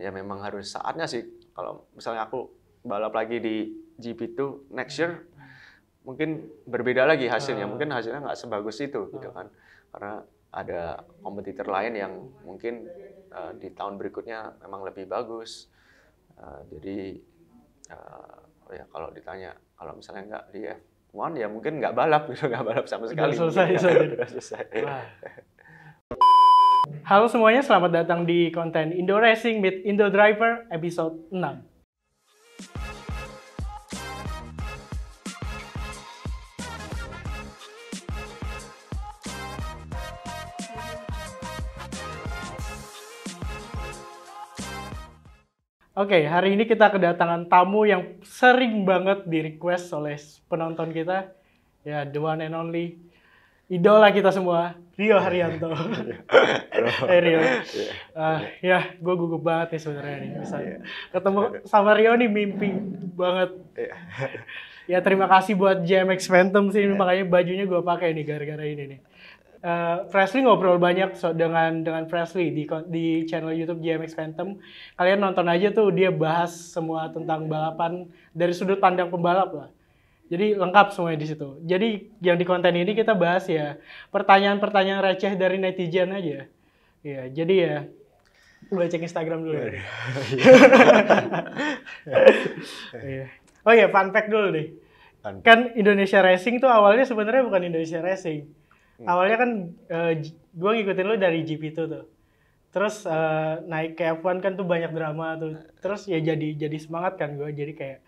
ya memang harus saatnya sih kalau misalnya aku balap lagi di GP2 next year mungkin berbeda lagi hasilnya ah. mungkin hasilnya nggak sebagus itu ah. gitu kan karena ada kompetitor lain yang mungkin uh, di tahun berikutnya memang lebih bagus uh, jadi uh, ya kalau ditanya kalau misalnya nggak di F1 ya mungkin nggak balap gitu nggak balap sama sekali udah selesai, gitu. selesai. selesai. Wah. Halo semuanya, selamat datang di konten Indo Racing with Indo Driver episode 6. Oke, hari ini kita kedatangan tamu yang sering banget di request oleh penonton kita. Ya, the one and only idola kita semua, Rio iya. Haryanto. eh Rio. Uh, ya, gue gugup banget nih ya sebenarnya nih bisa iya. ketemu sama Rio nih mimpi banget. ya terima kasih buat JMX Phantom sih makanya bajunya gue pakai nih gara-gara ini nih. Uh, Presley ngobrol banyak so, dengan dengan Presley di di channel YouTube GMX Phantom. Kalian nonton aja tuh dia bahas semua tentang balapan dari sudut pandang pembalap lah jadi lengkap semuanya di situ. Jadi yang di konten ini kita bahas ya pertanyaan-pertanyaan receh dari netizen aja. Ya, jadi ya gue cek Instagram dulu. Ya. Iya. Iya. oh iya, fun fact dulu nih. Kan Indonesia Racing tuh awalnya sebenarnya bukan Indonesia Racing. Hmm. Awalnya kan uh, eh, gue ngikutin lu dari gp itu tuh terus uh, naik ke F1 kan tuh banyak drama tuh terus ya jadi jadi semangat kan gue jadi kayak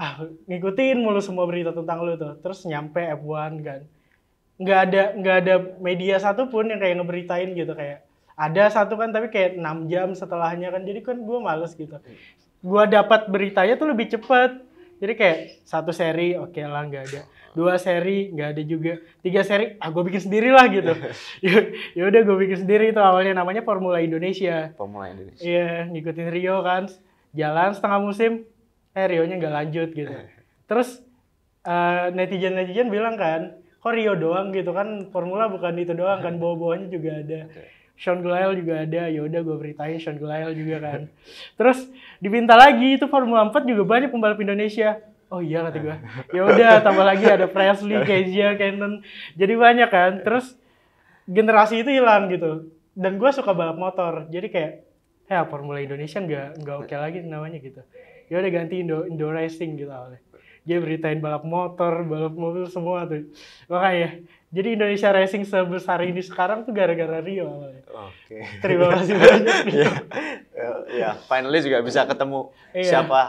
ah ngikutin mulu semua berita tentang lu tuh terus nyampe F1 kan nggak ada nggak ada media satupun yang kayak ngeberitain gitu kayak ada satu kan tapi kayak enam jam setelahnya kan jadi kan gue males gitu gue dapat beritanya tuh lebih cepet jadi kayak satu seri oke okay lah nggak ada dua seri nggak ada juga tiga seri ah gue bikin sendiri lah gitu ya, ya udah gue bikin sendiri itu awalnya namanya Formula Indonesia Formula Indonesia iya ngikutin Rio kan jalan setengah musim eh Rio-nya nggak lanjut gitu. Terus netizen eh, netizen-netizen bilang kan, kok Rio doang gitu kan formula bukan itu doang kan bawa-bawanya juga ada. Sean Gelael juga ada, ya gue beritain Sean Gelael juga kan. Terus dipinta lagi itu Formula 4 juga banyak pembalap Indonesia. Oh iya kata gue. Ya tambah lagi ada Presley, Kezia, Cannon. Jadi banyak kan. Terus generasi itu hilang gitu. Dan gue suka balap motor. Jadi kayak ya Formula Indonesia nggak nggak oke okay lagi namanya gitu dia ya udah ganti Indo Indo Racing gitu awalnya dia beritain balap motor balap mobil semua tuh makanya jadi Indonesia Racing sebesar ini sekarang tuh gara-gara Rio awalnya oke okay. terima kasih banyak ya ya finally juga bisa ketemu iya. siapa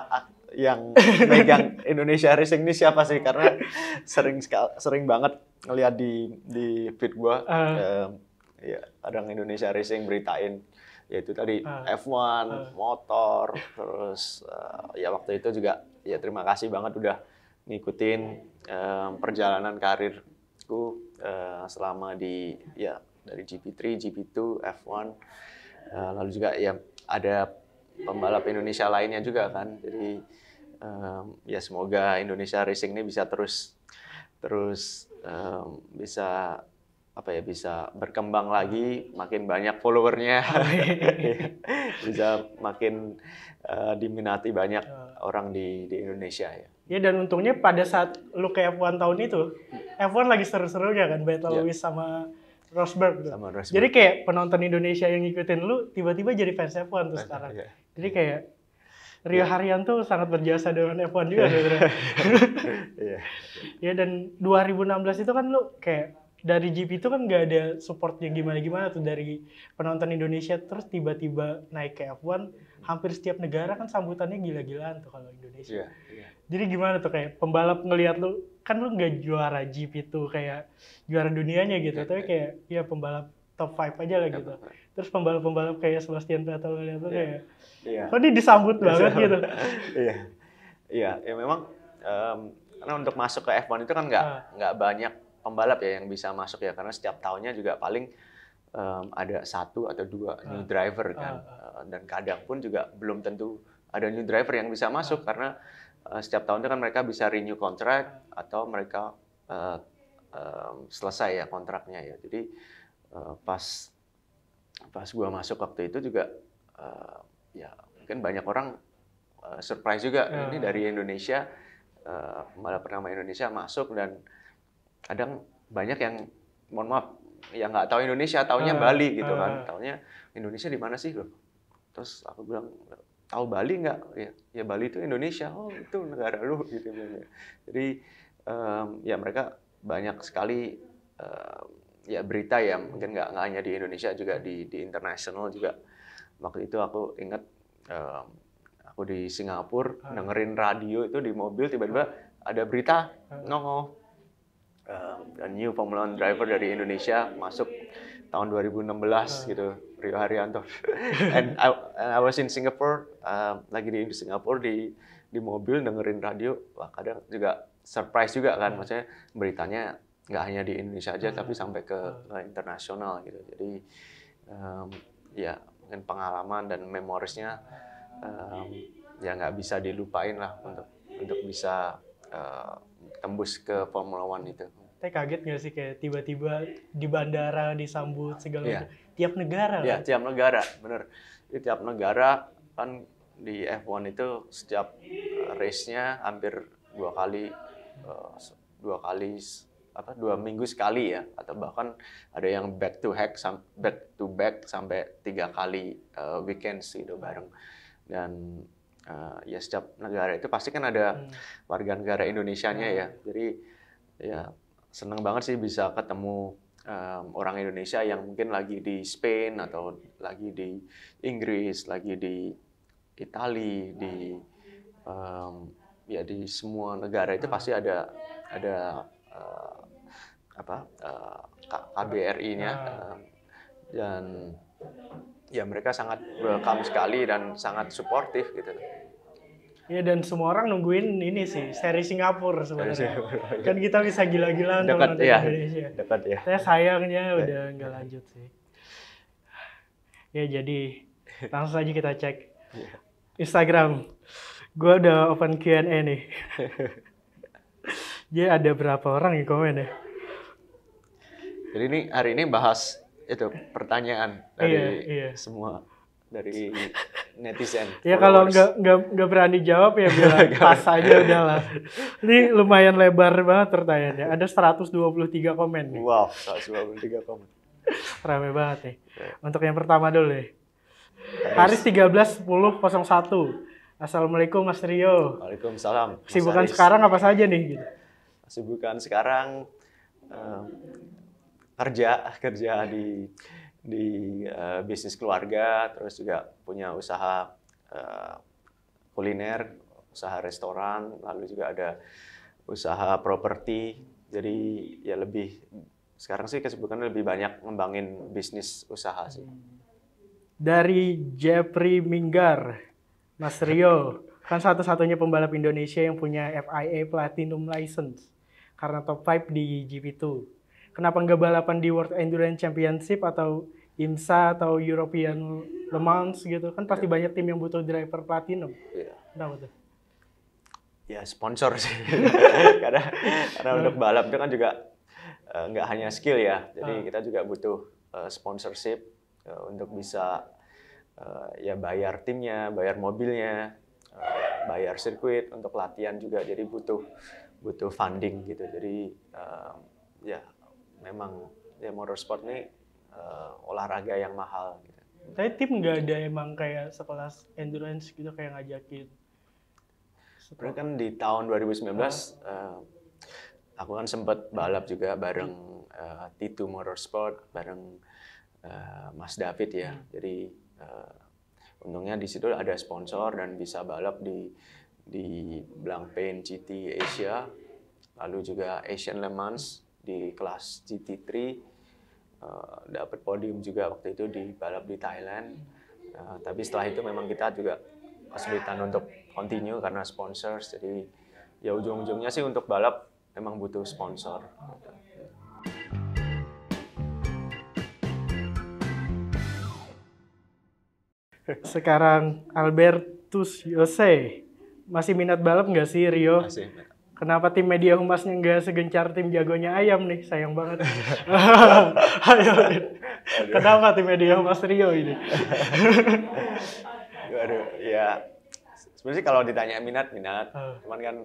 yang megang Indonesia Racing ini siapa sih karena sering sering banget ngeliat di di feed gua uh, Um, ya kadang Indonesia Racing beritain yaitu tadi uh, F1, uh. motor, terus uh, ya waktu itu juga ya terima kasih banget udah ngikutin um, perjalanan karirku uh, selama di ya dari GP3, GP2, F1, uh, lalu juga ya ada pembalap Indonesia lainnya juga kan, jadi um, ya semoga Indonesia Racing ini bisa terus terus um, bisa apa ya bisa berkembang lagi makin banyak followernya bisa makin uh, diminati banyak uh. orang di di Indonesia ya ya dan untungnya pada saat lu ke F1 tahun itu hmm. F1 lagi seru-serunya kan Battle yeah. Lewis sama Rosberg Sama Rosberg. Jadi kayak penonton Indonesia yang ngikutin lu tiba-tiba jadi fans F1 tuh sekarang. Yeah. Jadi kayak Rio yeah. Harian sangat berjasa dengan F1 juga sebenarnya. Iya. ya dan 2016 itu kan lu kayak dari GP itu kan nggak ada support yang gimana-gimana tuh dari penonton Indonesia terus tiba-tiba naik ke F1 hampir setiap negara kan sambutannya gila-gilaan tuh kalau Indonesia. Yeah, yeah. Jadi gimana tuh kayak pembalap ngelihat lu kan lu nggak juara GP itu kayak juara dunianya gitu yeah, tapi kayak yeah. ya pembalap top 5 aja lah iya, gitu. Terus pembalap-pembalap kayak Sebastian Vettel ngeliat lu yeah. kayak yeah. kok ini disambut iya. banget gitu. Iya. Iya, ya memang um, karena untuk masuk ke F1 itu kan nggak ah. nggak banyak pembalap ya yang bisa masuk ya karena setiap tahunnya juga paling um, ada satu atau dua uh, new driver ah, kan uh, uh. dan kadang pun juga belum tentu ada new driver yang bisa masuk karena uh, setiap tahunnya kan mereka bisa renew kontrak atau mereka uh, um, selesai ya kontraknya ya jadi uh, pas pas gua masuk waktu itu juga uh, ya mungkin banyak orang uh, surprise juga ini dari Indonesia uh, malah pernah Indonesia masuk dan kadang banyak yang mohon maaf ya nggak tahu Indonesia taunya uh, Bali gitu uh, kan ah. taunya Indonesia di mana sih loh terus aku bilang tahu Bali nggak ya, ya Bali itu Indonesia oh itu negara lu gitu jadi um, ya mereka banyak sekali um, ya berita ya mungkin nggak nggak hanya di Indonesia juga di di internasional juga waktu itu aku ingat um, aku di Singapura ah. dengerin radio itu di mobil tiba-tiba ada berita nongol uh, new Formula One driver dari Indonesia masuk tahun 2016 uh. Hmm. gitu Rio Haryanto and I, and I was in Singapore uh, lagi di Singapore di di mobil dengerin radio wah kadang juga surprise juga kan uh. maksudnya beritanya nggak hanya di Indonesia aja uh. tapi sampai ke, ke internasional gitu jadi um, ya mungkin pengalaman dan memorisnya um, ya nggak bisa dilupain lah untuk untuk bisa uh, tembus ke Formula One itu teh kaget nggak sih kayak tiba-tiba di bandara disambut segala yeah. macam tiap negara yeah, kan? tiap negara bener di tiap negara kan di F1 itu setiap eh, race-nya hampir dua kali eh, dua kali apa dua minggu sekali ya atau bahkan ada yang back to back back to back sampai tiga kali uh, sih udah bareng dan uh, ya setiap negara itu pasti kan ada hmm. warga negara Indonesia nya ya hmm. jadi ya seneng banget sih bisa ketemu um, orang Indonesia yang mungkin lagi di Spain atau lagi di Inggris, lagi di Italia, di um, ya di semua negara itu pasti ada ada uh, apa uh, eh, KBRI-nya uh, ah. dan ya mereka sangat welcome sekali dan sangat suportif gitu. Iya dan semua orang nungguin ini sih seri Singapura sebenarnya. Iya. kan kita bisa gila-gilaan nonton ya. Indonesia. Dekat ya. Saya sayangnya iya. udah nggak lanjut sih. Ya jadi langsung aja kita cek iya. Instagram. Gue udah open Q&A nih. Jadi ada berapa orang yang komen ya? Jadi ini hari ini bahas itu pertanyaan dari iya, iya. semua dari netizen. ya kalau nggak nggak nggak berani jawab ya bilang pas aja udahlah. Ini lumayan lebar banget pertanyaannya. Ada 123 komen nih. Wow, 123 komen. Rame banget nih. Untuk yang pertama dulu nih. Haris 13 10 Assalamualaikum Mas Rio. Waalaikumsalam. Kesibukan sekarang apa saja nih? Gitu. Kesibukan sekarang um, kerja kerja di di uh, bisnis keluarga, terus juga punya usaha uh, kuliner, usaha restoran, lalu juga ada usaha properti. Jadi ya lebih sekarang sih kesibukan lebih banyak ngembangin bisnis usaha sih. Dari Jeffrey Minggar, Mas Rio, kan satu-satunya pembalap Indonesia yang punya FIA Platinum License karena top 5 di GP2 kenapa nggak balapan di World Endurance Championship atau IMSA atau European Le Mans gitu kan pasti yeah. banyak tim yang butuh driver platinum. Yeah. Kenapa tuh? Ya sponsor sih. karena karena untuk balap itu kan juga eh, nggak uh, hanya skill ya, jadi uh. kita juga butuh uh, sponsorship uh, untuk bisa uh, ya bayar timnya, bayar mobilnya, uh, bayar sirkuit untuk latihan juga. Jadi butuh butuh funding gitu. Jadi uh, ya memang ya motorsport ini uh, olahraga yang mahal gitu. Tapi tim nggak ada emang kayak sekelas endurance gitu kayak ngajakin. Sebenarnya kan di tahun 2019 uh, eh, aku kan sempat balap juga bareng uh, Titu Motorsport, bareng uh, Mas David ya. Hmm. Jadi uh, untungnya di situ ada sponsor dan bisa balap di di Blancpain GT Asia, lalu juga Asian Le Mans di kelas GT3 uh, eh, dapat podium juga waktu itu di balap di Thailand. Uh, tapi setelah itu memang kita juga kesulitan untuk continue karena sponsor Jadi ya ujung-ujungnya sih untuk balap memang butuh sponsor. Sekarang Albertus Jose masih minat balap nggak sih Rio? Masih. Kenapa tim media humasnya nggak segencar tim jagonya ayam nih? Sayang banget. Ayo, kenapa tim media humas Rio ini? Aduh, ya sebenarnya kalau ditanya minat minat, ah. cuman kan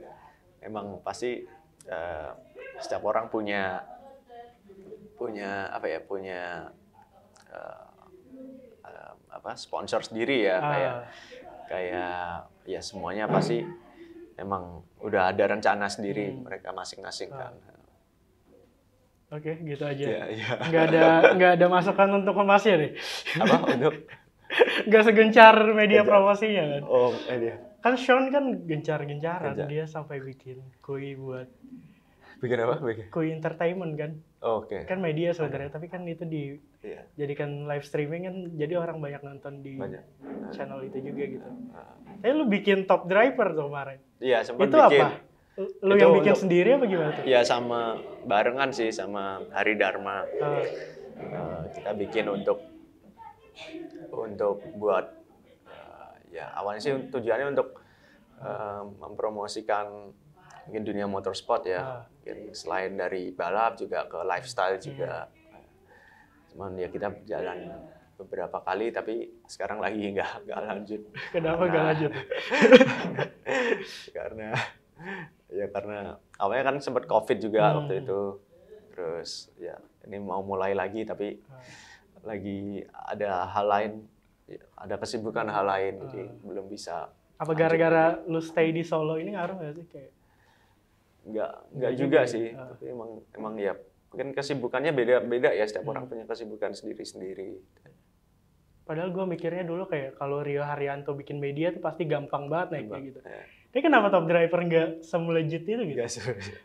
emang pasti uh, setiap orang punya punya apa ya punya uh, apa sponsor sendiri ya uh. kayak kayak ya semuanya pasti emang udah ada rencana sendiri hmm. mereka masing-masing kan. Oke, okay, gitu aja. Yeah, yeah. Gak ada gak ada masukan untuk promosi nih. Apa untuk? gak segencar media gencar. promosinya kan. Oh, media. Eh, kan Sean kan gencar-gencaran gencar. dia sampai bikin kui buat bikin apa? Bikin. Kui entertainment kan. Oke. Okay. Kan media sebenarnya, tapi kan itu di iya. jadikan live streaming kan jadi orang banyak nonton di banyak. channel itu juga gitu. Ah, ah. Tapi lu bikin top driver tuh kemarin. Iya, sempat sempat itu Apa? Lu itu yang bikin untuk, sendiri apa gimana tuh? Iya, sama barengan sih sama Hari Dharma. Uh. Uh, kita bikin untuk untuk buat uh, ya awalnya sih tujuannya untuk uh, mempromosikan mungkin dunia motorsport ya. Ah, mungkin selain dari balap juga ke lifestyle juga. Hmm. Cuman ya kita jalan beberapa kali tapi sekarang lagi nggak nggak lanjut. Kenapa nggak lanjut? karena ya karena awalnya kan sempat covid juga hmm. waktu itu. Terus ya ini mau mulai lagi tapi hmm. lagi ada hal lain, ya ada kesibukan hal lain hmm. jadi ah. belum bisa. Apa gara-gara lu stay di Solo ini ngaruh nggak sih kayak? nggak nggak juga, juga ya? sih ah. tapi emang emang ya mungkin kesibukannya beda beda ya setiap hmm. orang punya kesibukan sendiri sendiri padahal gue mikirnya dulu kayak kalau Rio Haryanto bikin media tuh pasti gampang banget naiknya gitu ya. tapi kenapa top driver nggak semulejit itu gitu?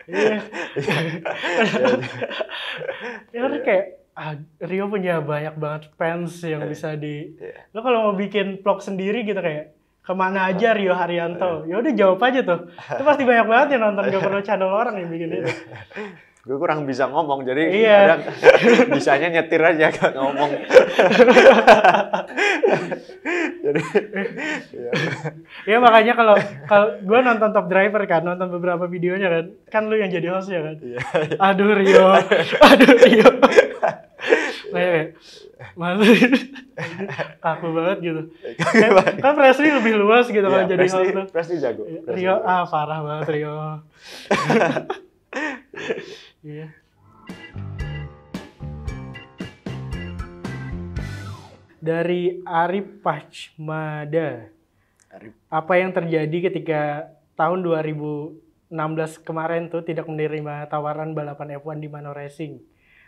Iya. Ya karena iya. kayak ah, Rio punya banyak banget fans yang iya. bisa di. Yeah. Lo kalau mau bikin vlog sendiri gitu kayak kemana aja iya. Rio Haryanto iya. ya udah jawab aja tuh itu pasti banyak banget yang nonton gak perlu channel orang yang bikin itu iya. gue kurang bisa ngomong jadi iya. kadang bisanya nyetir aja gak ngomong jadi iya. ya makanya kalau kalau gue nonton Top Driver kan nonton beberapa videonya kan kan lu yang jadi host ya kan iya, iya. aduh Rio aduh Rio lewe iya. iya. malu kaku banget gitu kan, kan Presley lebih luas gitu yeah, kalau iya, jadi Presley, host tuh Presley jago Presley Rio ah parah banget Rio iya dari Arif Pachmada. Arif. Apa yang terjadi ketika tahun 2016 kemarin tuh tidak menerima tawaran balapan F1 di Manor Racing?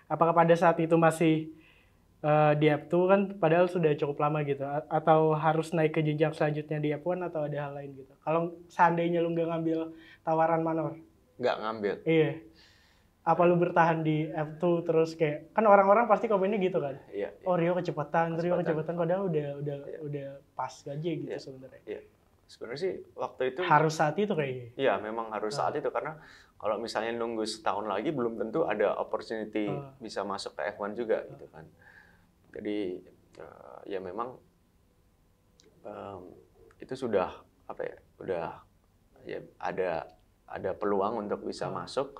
apakah pada saat itu masih uh, di F2 kan padahal sudah cukup lama gitu A atau harus naik ke jenjang selanjutnya di F1 atau ada hal lain gitu kalau seandainya lu nggak ngambil tawaran Manor nggak ngambil iya apa lu bertahan di F2 terus kayak kan orang-orang pasti komennya gitu kan iya, iya. oh Rio kecepatan, kecepatan. Rio kecepatan padahal udah udah iya. udah pas gaji gitu iya. sebenarnya iya. sebenarnya sih waktu itu harus saat itu kayaknya iya memang harus saat ah. itu karena kalau misalnya nunggu setahun lagi belum tentu ada opportunity uh. bisa masuk ke F1 juga uh. gitu kan. Jadi uh, ya memang um, itu sudah apa ya udah ya ada ada peluang untuk bisa uh. masuk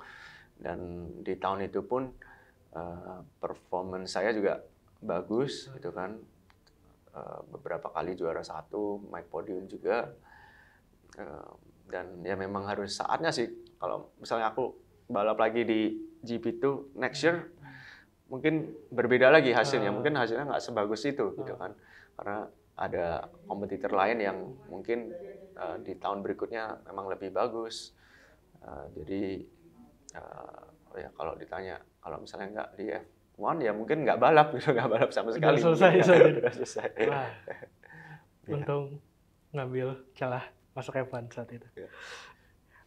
dan di tahun itu pun uh, performance saya juga bagus uh. gitu kan uh, beberapa kali juara satu my podium juga uh, dan ya memang harus saatnya sih kalau misalnya aku balap lagi di GP2 next year mungkin berbeda lagi hasilnya ah. mungkin hasilnya nggak sebagus itu gitu ah. kan karena ada kompetitor lain yang mungkin uh, di tahun berikutnya memang lebih bagus uh, jadi uh, ya kalau ditanya kalau misalnya nggak di F1 ya mungkin nggak balap gitu nggak balap sama sekali udah selesai gitu. selesai. udah selesai Wah. Iya. untung ngambil celah masuk F1 saat itu iya.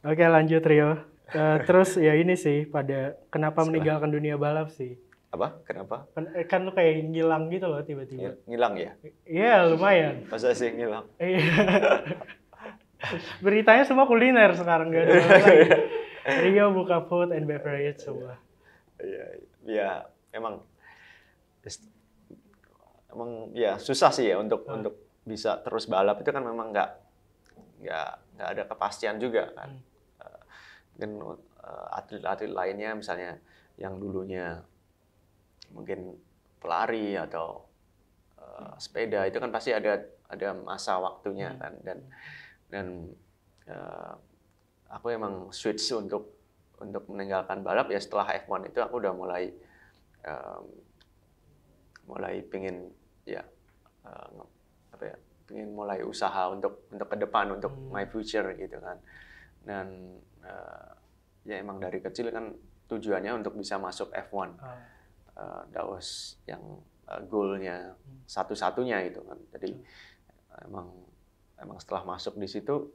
Oke lanjut Rio. Uh, terus ya ini sih pada kenapa Sekarang. meninggalkan dunia balap sih? Apa? Kenapa? Kan, eh, kan lu kayak ngilang gitu loh tiba-tiba. Ngilang ya? Iya yeah, lumayan. Masa sih ngilang? Iya. Beritanya semua kuliner sekarang gak ada iya, iya. Rio buka food and beverage semua. Iya, ya emang emang ya susah sih ya untuk oh. untuk bisa terus balap itu kan memang nggak nggak nggak ada kepastian juga kan. Hmm. Eh, dan Mungkin eh, atlet-atlet lainnya misalnya yang dulunya mungkin pelari atau eh, hmm. sepeda itu kan pasti ada ada masa waktunya hmm. kan dan dan uh, aku emang switch untuk untuk meninggalkan balap ya setelah F1 itu aku udah mulai um, mulai pingin ya uh, apa ya pengen mulai usaha untuk untuk ke depan untuk hmm. my future gitu kan dan uh, ya emang dari kecil kan tujuannya untuk bisa masuk F1 uh. uh, that was yang uh, goalnya hmm. satu-satunya gitu kan jadi hmm. emang emang setelah masuk di situ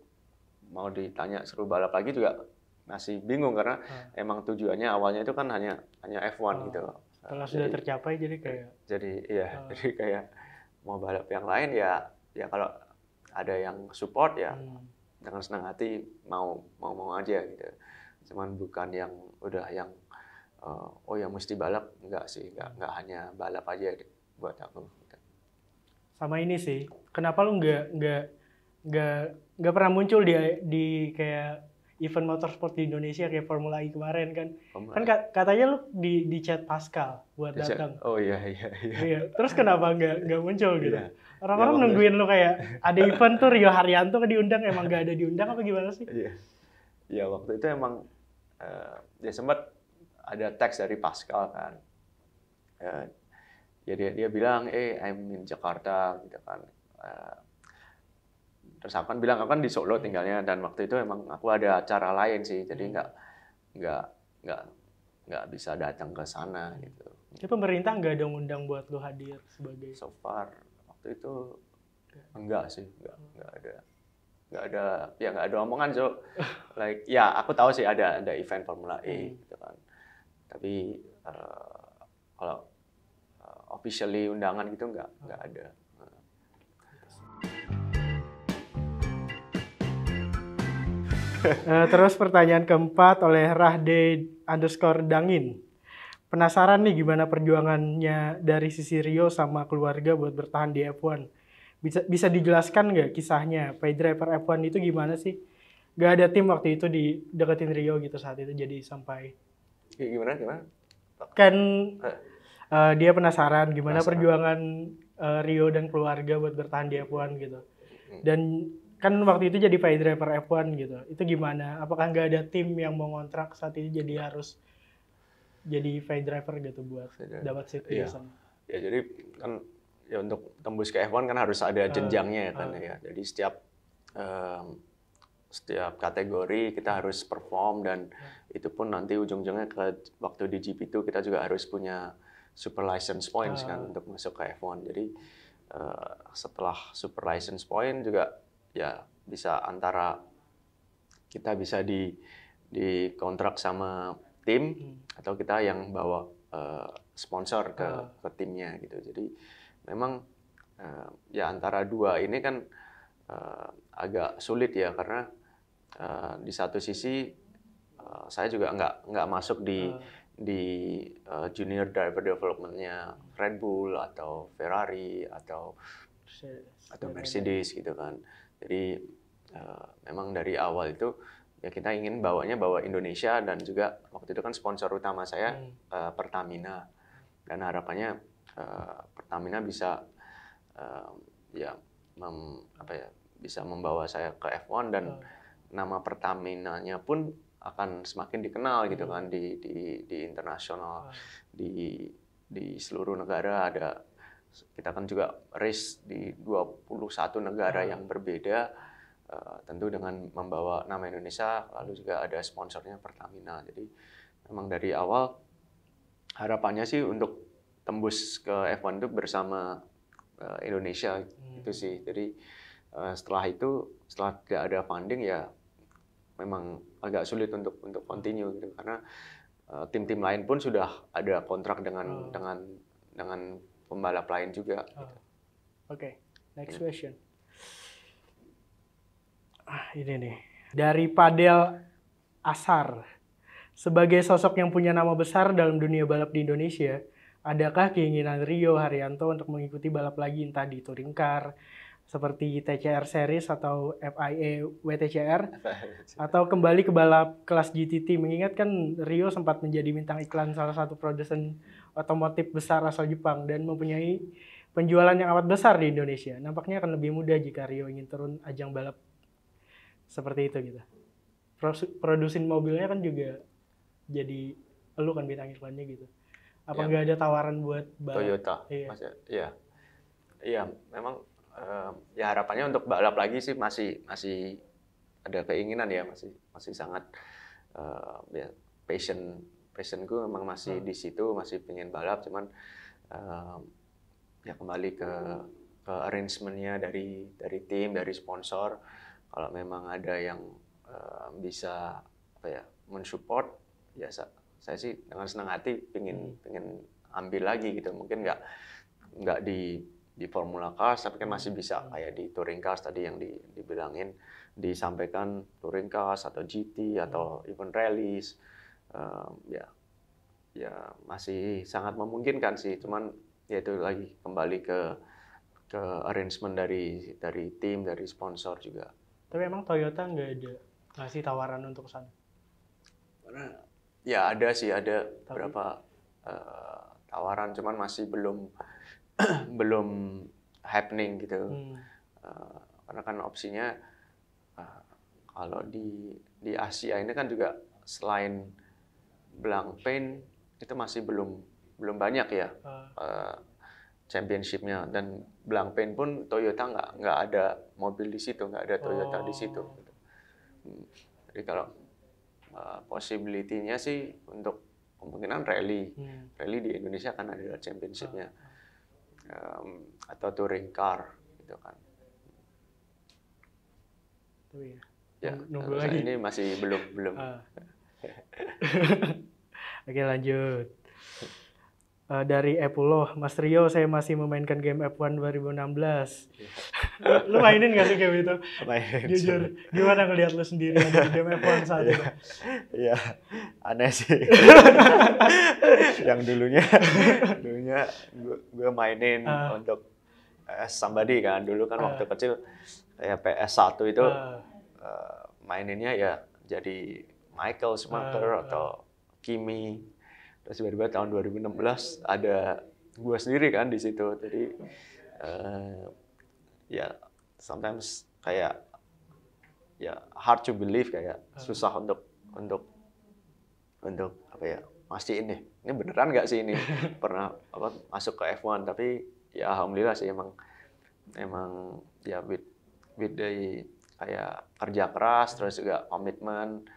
mau ditanya seru balap lagi juga masih bingung karena uh. emang tujuannya awalnya itu kan hanya hanya F1 uh. Ah. gitu setelah eh, jadi, sudah tercapai jadi kayak jadi iya uh. jadi kayak mau balap yang lain ya ya kalau ada yang support ya hmm. dengan senang hati mau mau mau aja gitu cuman bukan yang udah yang uh, oh ya mesti balap enggak sih enggak hmm. enggak hanya balap aja buat aku gitu. sama ini sih kenapa lu enggak enggak enggak enggak pernah muncul di di kayak event motorsport di Indonesia kayak Formula E kemarin kan. Formula. kan e. katanya lu di di chat Pascal buat datang. Oh iya iya iya. Iya, terus kenapa enggak nggak muncul gitu? Iya. Orang-orang ya, nungguin lu kayak ada event tuh Rio Haryanto diundang emang gak ada diundang apa gimana sih? Iya. Ya waktu itu emang uh, ya sempat ada teks dari Pascal kan. Uh, ya dia bilang eh I'm in Jakarta gitu kan. Eh, terus aku kan bilang aku kan di Solo tinggalnya dan waktu itu emang aku ada acara lain sih jadi hmm. nggak nggak nggak nggak bisa datang ke sana gitu. Jadi pemerintah nggak ada undang buat lo hadir sebagai? So far waktu itu enggak sih enggak enggak ada enggak ada ya enggak ada omongan so like ya aku tahu sih ada ada event Formula E hmm. gitu kan tapi uh, kalau uh, officially undangan gitu enggak enggak hmm. ada uh, terus pertanyaan keempat oleh Rahde underscore Dangin penasaran nih gimana perjuangannya dari sisi Rio sama keluarga buat bertahan di F1. Bisa bisa dijelaskan nggak kisahnya pay driver F1 itu gimana sih? Gak ada tim waktu itu di deketin Rio gitu saat itu jadi sampai. gimana gimana? Kan uh, dia penasaran gimana penasaran. perjuangan uh, Rio dan keluarga buat bertahan di F1 gitu. Hmm. Dan kan waktu itu jadi pay driver F1 gitu. Itu gimana? Apakah gak ada tim yang mau ngontrak saat itu jadi harus jadi fan driver gitu buat dapat seat iya. Ya jadi kan ya untuk tembus ke F1 kan harus ada ah, jenjangnya uh, ya kan uh. ya. Jadi setiap um, setiap kategori kita harus perform dan uh. itu pun nanti ujung-ujungnya ke waktu di GP2 kita juga harus punya super license points uh. kan ah. untuk masuk ke F1. Jadi uh, setelah super license point juga ya bisa antara kita bisa di di kontrak sama tim hmm. atau kita yang bawa uh, sponsor ke, uh. ke timnya gitu. Jadi memang uh, ya antara dua ini kan uh, agak sulit ya karena uh, di satu sisi uh, saya juga nggak nggak masuk di uh. di uh, junior driver developmentnya Red Bull atau Ferrari atau Mercedes. atau Mercedes gitu kan. Jadi uh, memang dari awal itu ya kita ingin bawanya bawa Indonesia dan juga waktu itu kan sponsor utama saya hmm. uh, Pertamina dan harapannya uh, Pertamina bisa uh, ya mem, apa ya bisa membawa saya ke F1 dan hmm. nama Pertaminanya pun akan semakin dikenal gitu hmm. kan di di di internasional di di seluruh negara ada kita kan juga race di 21 negara hmm. yang berbeda Eh, tentu dengan membawa nama Indonesia lalu juga ada sponsornya Pertamina jadi memang dari awal harapannya sih untuk tembus ke F1 itu bersama uh, Indonesia hmm. itu sih jadi uh, setelah itu setelah tidak ada funding ya memang agak sulit untuk untuk continue gitu karena tim-tim uh, lain pun sudah ada kontrak dengan hmm. dengan dengan pembalap lain juga. Gitu. Oh. Gitu. Oke, okay. next hmm. question. Ah, ini nih dari Padel Asar. Sebagai sosok yang punya nama besar dalam dunia balap di Indonesia, adakah keinginan Rio Haryanto untuk mengikuti balap lagi entah di Touring Car, seperti TCR Series atau FIA WTCR atau kembali ke balap kelas GTT mengingatkan Rio sempat menjadi bintang iklan salah satu produsen otomotif besar asal Jepang dan mempunyai penjualan yang amat besar di Indonesia. Nampaknya akan lebih mudah jika Rio ingin turun ajang balap seperti itu gitu produsen mobilnya kan juga jadi lu kan bintang iklannya gitu apa iya. nggak ya. ada tawaran buat balap? Toyota iya iya iya memang uh, ya harapannya untuk balap lagi sih masih masih ada keinginan ya masih masih sangat uh, ya passion passionku memang masih hmm. di situ masih pengen balap cuman uh, ya kembali ke ke arrangementnya dari dari tim dari sponsor kalau memang ada yang uh, bisa apa ya mensupport ya saya sih dengan senang hati pingin hmm. pingin ambil lagi gitu mungkin nggak nggak di di Formula Cars tapi kan masih bisa hmm. kayak di Touring Cars tadi yang di, dibilangin disampaikan Touring Cars atau GT atau hmm. even rallies um, ya ya masih sangat memungkinkan sih cuman ya itu lagi kembali ke ke arrangement dari dari tim dari sponsor juga tapi emang Toyota nggak ada ngasih tawaran untuk sana? Karena ya ada sih ada Tapi... berapa uh, eh, tawaran, cuman masih belum belum happening gitu. Hmm. Uh, karena kan opsinya uh, kalau di di Asia ini kan juga selain blank paint itu masih belum belum banyak ya. Uh championshipnya dan Blank Pain pun Toyota nggak nggak ada mobil di situ nggak ada Toyota oh. di situ oh. Hmm. jadi kalau uh, possibility-nya sih untuk kemungkinan rally yeah. Hmm. rally di Indonesia kan ada championshipnya ah, ah. um, atau touring car gitu kan oh, iya. ya, ya lagi ini masih belum belum uh. oke lanjut uh, dari Epuloh. Mas Rio, saya masih memainkan game F1 2016. Yeah. lu mainin gak sih game itu? Mainin. Jujur, gimana ngeliat lu sendiri di game F1 saat iya. itu? Iya, aneh sih. Yang dulunya, dulunya gue mainin uh. untuk uh, somebody kan. Dulu kan uh. waktu ah. kecil ya PS1 itu uh. Uh, maininnya ya jadi Michael Schumacher uh. atau Kimi terus tiba-tiba tahun 2016 ada gue sendiri kan di situ jadi uh, ya yeah, sometimes kayak ya yeah, hard to believe kayak ah. susah untuk untuk untuk apa ya Masih ini ini beneran nggak sih ini pernah apa masuk ke F1 tapi ya alhamdulillah sih emang emang ya with with the kayak kerja keras terus juga komitmen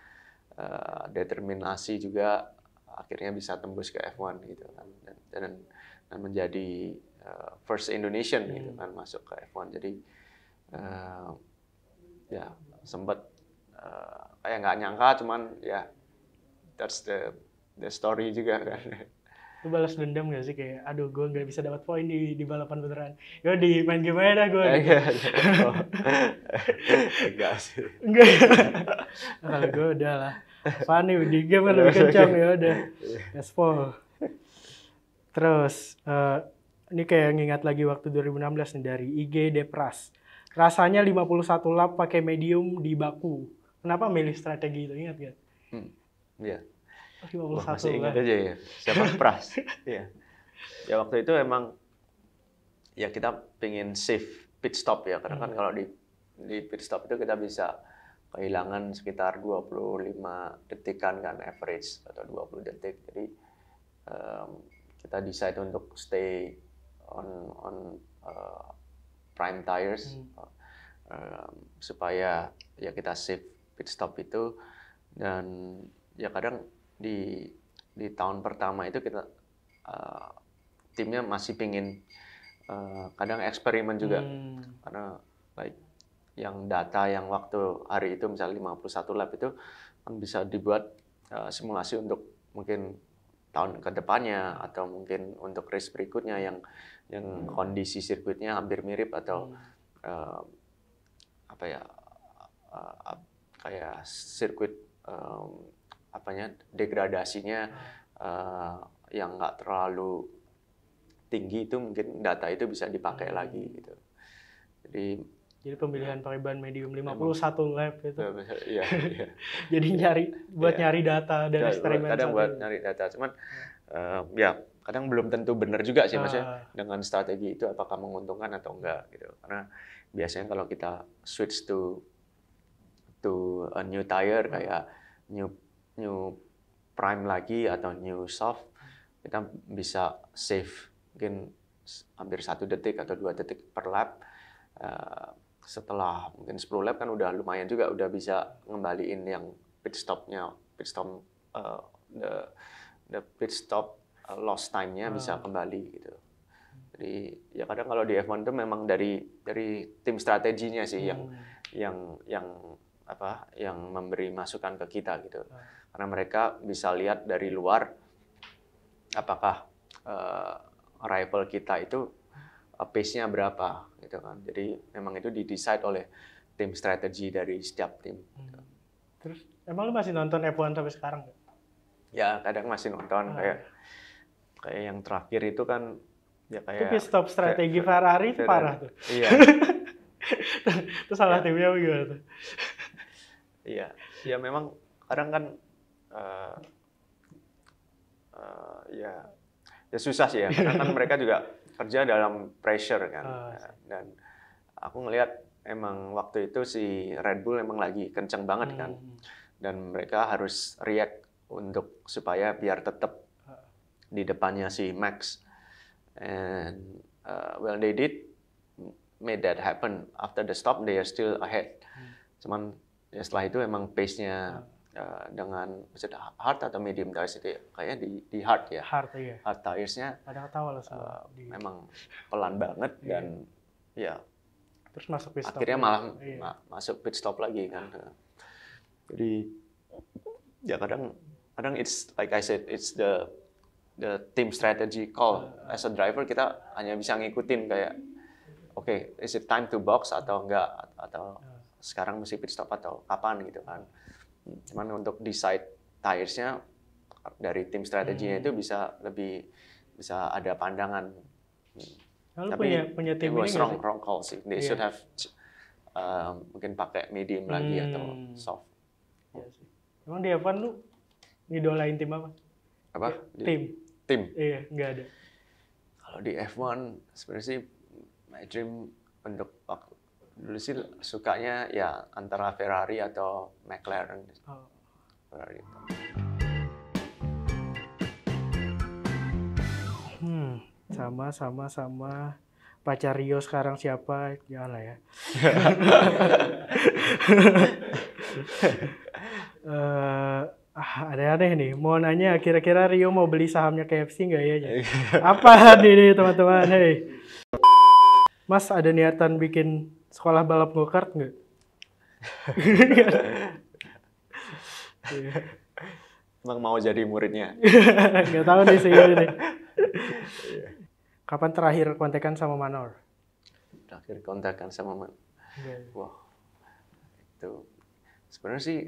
uh, determinasi juga akhirnya bisa tembus ke F1 gitu kan dan dan, dan menjadi uh, first Indonesian hmm. gitu kan masuk ke F1 jadi uh, ya sempat uh, eh, kayak nggak nyangka cuman ya that's the the story juga kan itu balas dendam gak sih kayak aduh gue nggak bisa dapat poin di di balapan beneran yo di main game aja dah gue enggak sih enggak kalau nah, gue udah lah Fani di game kan lebih kencang ya udah iya. s terus uh, ini kayak ngingat lagi waktu 2016 nih dari IG Depras rasanya 51 lap pakai medium di baku kenapa milih strategi itu ingat gak? Hmm, iya oh, 51 Wah, masih ingat aja ya siapa depres iya ya waktu itu emang ya kita pingin save pit stop ya karena kan hmm. kan kalau di di pit stop itu kita bisa kehilangan sekitar 25 detikan kan average atau 20 detik. Jadi um, kita decide untuk stay on on uh, prime tires hmm. um, supaya ya kita save pit stop itu dan ya kadang di di tahun pertama itu kita uh, timnya masih pingin uh, kadang eksperimen juga hmm. karena like yang data yang waktu hari itu misalnya 51 lab itu kan bisa dibuat uh, simulasi untuk mungkin tahun kedepannya atau mungkin untuk race berikutnya yang yang hmm. kondisi sirkuitnya hampir mirip atau hmm. uh, apa ya uh, kayak sirkuit um, apanya degradasinya uh, yang nggak terlalu tinggi itu mungkin data itu bisa dipakai hmm. lagi gitu. Jadi jadi pemilihan iya. Pariban medium 51 iya, lab itu. Iya, iya, iya. Jadi nyari buat nyari data dari eksperimen Kadang buat itu. nyari data, cuman uh, ya kadang belum tentu benar juga sih uh. mas ya ah. dengan strategi itu apakah menguntungkan atau enggak gitu. Karena biasanya kalau kita switch to to a new tire hmm. kayak new new prime lagi atau new soft kita bisa save mungkin hampir satu detik atau dua detik per lap eh, setelah mungkin 10 lap kan udah lumayan juga udah bisa ngembaliin yang pit stopnya pit stop uh, the the pit stop uh, lost time-nya bisa hmm. kembali gitu jadi ya kadang kalau di F1 itu memang dari dari tim strateginya sih yang hmm. yang yang apa yang memberi masukan ke kita gitu hmm. karena mereka bisa lihat dari luar apakah uh, rival kita itu Uh, pace-nya berapa gitu kan. Jadi memang itu didesain oleh tim strategi dari setiap tim. Hmm. Terus emang lu masih nonton F1 sampai sekarang? Ya kadang masih nonton ah. kayak kayak yang terakhir itu kan ya kayak Tapi stop strategi kayak, Ferrari itu parah tuh. Iya. itu salah ya. timnya gimana tuh? Iya, ya memang kadang kan uh, uh, ya ya susah sih ya karena kan mereka juga kerja dalam pressure kan. Uh, Dan aku ngelihat emang waktu itu si Red Bull emang lagi kencang banget kan. hmm. kan. Dan mereka harus react untuk supaya biar tetap ah. di depannya si Max. And uh, well they did made that happen. After the stop they are still ahead. Hmm. Cuman ya setelah itu emang pace-nya ah. Eh, dengan mesin hard atau medium tires itu ya, kayaknya di, di hard ya. Hard iya. Hard tiresnya. ada kata lah uh, di... Memang pelan banget iya. dan ya. Terus masuk pit stop. Akhirnya malah iya. ma masuk pit stop lagi kan. Jadi ya kadang kadang it's like I said it's the the team strategy call as a driver kita hanya bisa ngikutin kayak oke okay, is it time to box atau enggak atau iya. sekarang mesti pit stop atau kapan gitu kan. Cuman untuk decide tiresnya dari tim strateginya hmm. itu bisa lebih bisa ada pandangan. Lalu Tapi punya, punya tim ini wrong, wrong call sih. They yeah. should have uh, mungkin pakai medium lagi hmm. atau soft. Iya Emang di Evan lu ngidolain tim apa? Apa? Iya. Tim. Tim. Iya, nggak ada. Kalau di F1 sebenarnya sih my dream untuk waktu dulu sih sukanya ya antara Ferrari atau McLaren. Oh. Ferrari. Hmm, sama sama sama pacar Rio sekarang siapa? lah ya. uh, ada aneh nih. Mau nanya kira-kira Rio mau beli sahamnya KFC nggak ya? Apa nih teman-teman? Hey. Mas ada niatan bikin sekolah balap go kart nggak? Emang mau jadi muridnya? Gak tau nih sih ini. Iya. Kapan terakhir kontekan sama Manor? Terakhir kontekan sama Man. Iya. Wah, wow. itu sebenarnya sih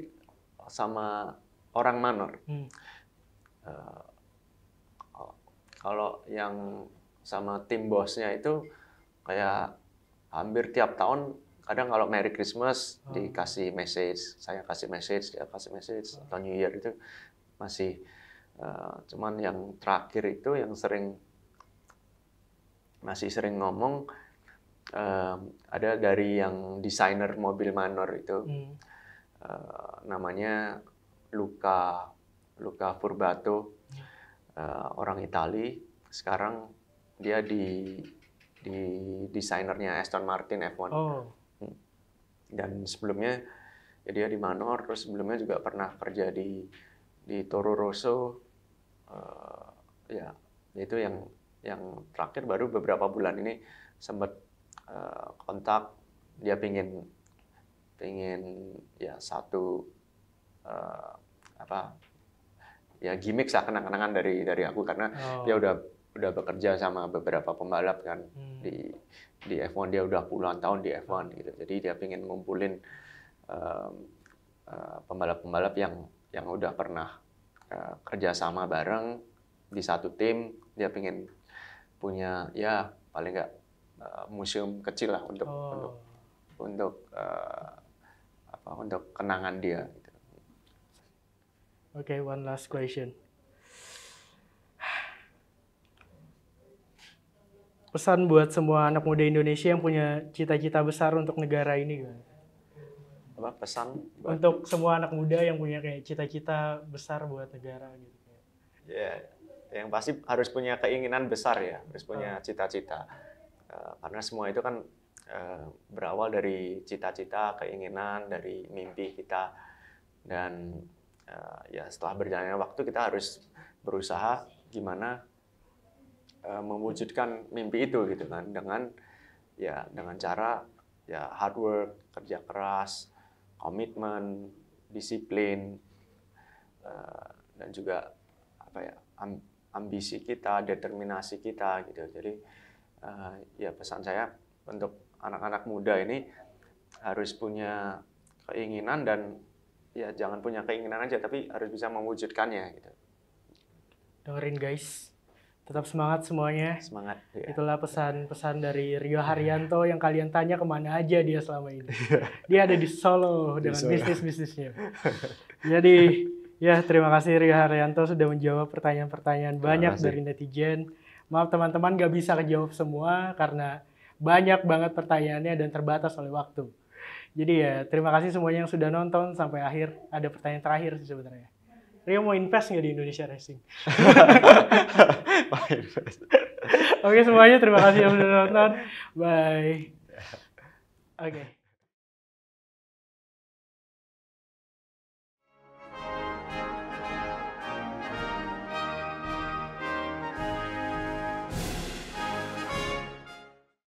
sama orang Manor. Hmm. Uh, kalau yang sama tim bosnya itu kayak hampir tiap tahun kadang kalau Merry Christmas hmm. dikasih message, saya kasih message, dia kasih message hmm. atau New Year itu masih uh, cuman yang terakhir itu yang sering masih sering ngomong uh, ada dari yang desainer mobil manor itu hmm. uh, namanya Luca Luca Furbato uh, orang Italia sekarang dia di di desainernya Aston Martin F1. Oh. Hmm. Dan sebelumnya ya dia di Manor, terus sebelumnya juga pernah kerja di di Toro Rosso. Uh, ya, itu yang yang terakhir baru beberapa bulan ini sempat uh, kontak dia pingin pingin ya satu uh, apa ya gimmick lah kenang-kenangan dari dari aku karena oh. dia udah udah bekerja sama beberapa pembalap kan hmm. di di F1 dia udah puluhan tahun di F1 gitu jadi dia pengen ngumpulin eh, pembalap-pembalap uh, yang yang udah pernah uh, sama bareng di satu tim dia pengen punya ya paling nggak uh, museum kecil lah untuk oh. untuk untuk uh, apa untuk kenangan dia. Oke, gitu. okay, one last question. pesan buat semua anak muda Indonesia yang punya cita-cita besar untuk negara ini gimana? Apa pesan? Buat... Untuk semua anak muda yang punya kayak cita-cita besar buat negara gitu. Ya, yeah. yang pasti harus punya keinginan besar ya, harus punya ah. cita-cita. Oh. Uh, karena semua itu kan uh, berawal dari cita-cita, keinginan, dari mimpi kita. Dan uh, ya setelah berjalannya waktu kita harus berusaha gimana Eh, mewujudkan mimpi itu gitu kan dengan ya dengan cara ya hard work, kerja keras, komitmen, disiplin eh, dan juga apa ya ambisi kita, determinasi kita gitu. Jadi eh, ya pesan saya untuk anak-anak muda ini harus punya keinginan dan ya jangan punya keinginan aja tapi harus bisa mewujudkannya gitu. Dengerin guys, Tetap semangat semuanya. Semangat. Ya. Itulah pesan-pesan dari Rio iya. Haryanto yang kalian tanya kemana aja dia selama ini. Iya. dia ada di Solo dengan bisnis-bisnisnya. Jadi ya terima kasih Rio Haryanto sudah menjawab pertanyaan-pertanyaan banyak dari netizen. Maaf teman-teman gak bisa kejawab semua karena banyak banget pertanyaannya dan terbatas oleh waktu. Jadi ya terima kasih semuanya yang sudah nonton sampai akhir. Ada pertanyaan terakhir sih sebenarnya. Rio mau invest nggak di Indonesia Racing? Oke semuanya terima kasih yang sudah nonton. Bye. Oke. Okay.